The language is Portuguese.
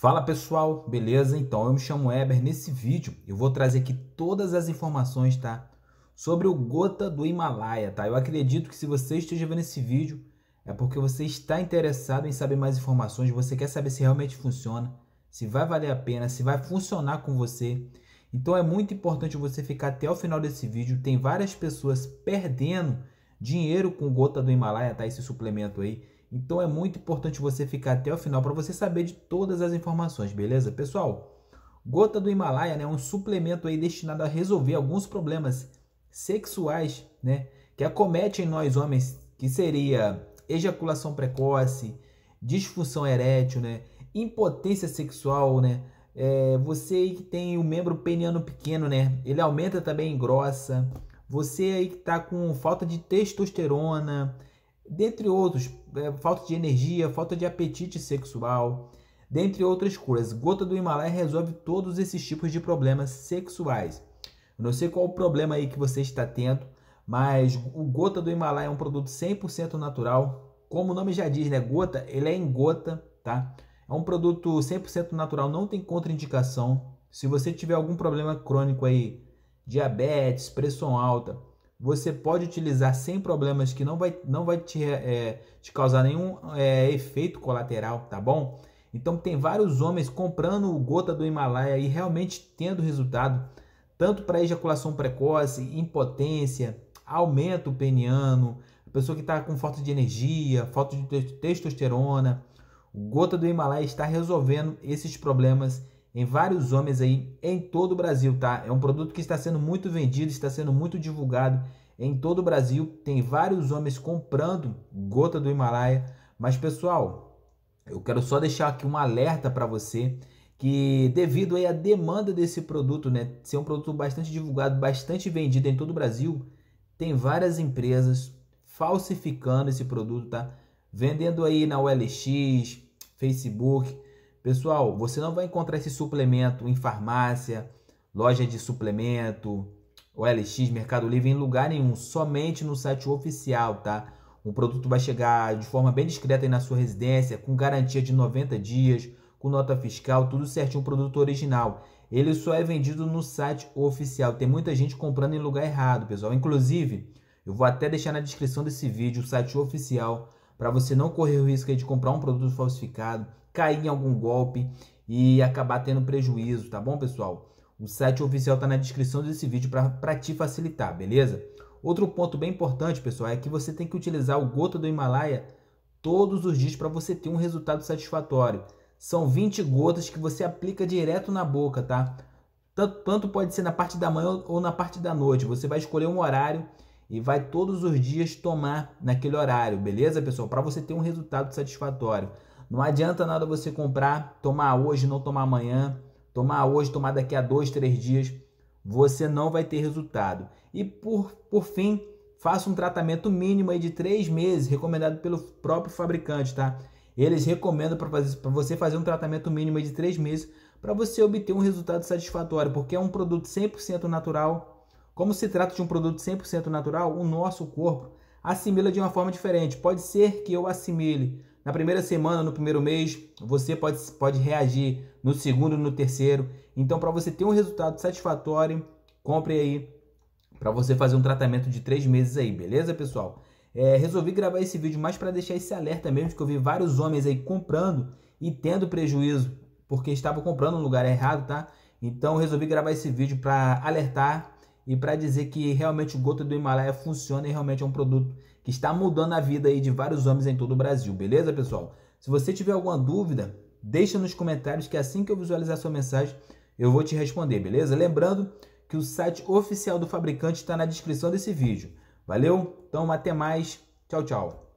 Fala pessoal, beleza? Então eu me chamo Eber. Nesse vídeo eu vou trazer aqui todas as informações, tá? Sobre o gota do Himalaia, tá? Eu acredito que se você esteja vendo esse vídeo é porque você está interessado em saber mais informações, você quer saber se realmente funciona, se vai valer a pena, se vai funcionar com você. Então é muito importante você ficar até o final desse vídeo. Tem várias pessoas perdendo dinheiro com gota do Himalaia, tá? Esse suplemento aí. Então é muito importante você ficar até o final para você saber de todas as informações, beleza, pessoal? Gota do Himalaia né, é um suplemento aí destinado a resolver alguns problemas sexuais né, que acometem nós homens, que seria ejaculação precoce, disfunção erétil, né, impotência sexual, né, é, você que tem o membro peniano pequeno, né, ele aumenta também engrossa, você aí que está com falta de testosterona, dentre outros, é, falta de energia, falta de apetite sexual, dentre outras coisas. Gota do Himalaia resolve todos esses tipos de problemas sexuais. não sei qual o problema aí que você está tendo, mas o Gota do Himalaia é um produto 100% natural. Como o nome já diz, né? Gota, ele é em gota, tá? É um produto 100% natural, não tem contraindicação. Se você tiver algum problema crônico aí, diabetes, pressão alta, você pode utilizar sem problemas que não vai, não vai te, é, te causar nenhum é, efeito colateral, tá bom? Então tem vários homens comprando o gota do Himalaia e realmente tendo resultado, tanto para ejaculação precoce, impotência, aumento peniano, a pessoa que está com falta de energia, falta de testosterona. O gota do Himalaia está resolvendo esses problemas em vários homens aí em todo o Brasil, tá? É um produto que está sendo muito vendido, está sendo muito divulgado em todo o Brasil. Tem vários homens comprando gota do Himalaia. Mas pessoal, eu quero só deixar aqui um alerta para você que devido aí à demanda desse produto, né, ser um produto bastante divulgado, bastante vendido em todo o Brasil, tem várias empresas falsificando esse produto, tá? Vendendo aí na OLX, Facebook, Pessoal, você não vai encontrar esse suplemento em farmácia, loja de suplemento, OLX, Mercado Livre, em lugar nenhum, somente no site oficial, tá? O produto vai chegar de forma bem discreta aí na sua residência, com garantia de 90 dias, com nota fiscal, tudo certinho, o produto original. Ele só é vendido no site oficial. Tem muita gente comprando em lugar errado, pessoal. Inclusive, eu vou até deixar na descrição desse vídeo o site oficial para você não correr o risco de comprar um produto falsificado, cair em algum golpe e acabar tendo prejuízo, tá bom, pessoal? O site oficial está na descrição desse vídeo para te facilitar, beleza? Outro ponto bem importante, pessoal, é que você tem que utilizar o gota do Himalaia todos os dias para você ter um resultado satisfatório. São 20 gotas que você aplica direto na boca, tá? Tanto, tanto pode ser na parte da manhã ou na parte da noite. Você vai escolher um horário e vai todos os dias tomar naquele horário, beleza, pessoal? Para você ter um resultado satisfatório. Não adianta nada você comprar, tomar hoje, não tomar amanhã, tomar hoje, tomar daqui a dois, três dias. Você não vai ter resultado. E por, por fim, faça um tratamento mínimo aí de três meses, recomendado pelo próprio fabricante, tá? Eles recomendam para você fazer um tratamento mínimo de três meses para você obter um resultado satisfatório, porque é um produto 100% natural. Como se trata de um produto 100% natural, o nosso corpo assimila de uma forma diferente. Pode ser que eu assimile na primeira semana, no primeiro mês, você pode, pode reagir no segundo, no terceiro. Então, para você ter um resultado satisfatório, compre aí para você fazer um tratamento de três meses aí, beleza, pessoal? É, resolvi gravar esse vídeo mais para deixar esse alerta mesmo, que eu vi vários homens aí comprando e tendo prejuízo, porque estava comprando no lugar errado, tá? Então resolvi gravar esse vídeo para alertar e para dizer que realmente o gota do Himalaia funciona e realmente é um produto que está mudando a vida aí de vários homens em todo o Brasil, beleza, pessoal? Se você tiver alguma dúvida, deixa nos comentários que assim que eu visualizar sua mensagem, eu vou te responder, beleza? Lembrando que o site oficial do fabricante está na descrição desse vídeo. Valeu? Então, até mais. Tchau, tchau.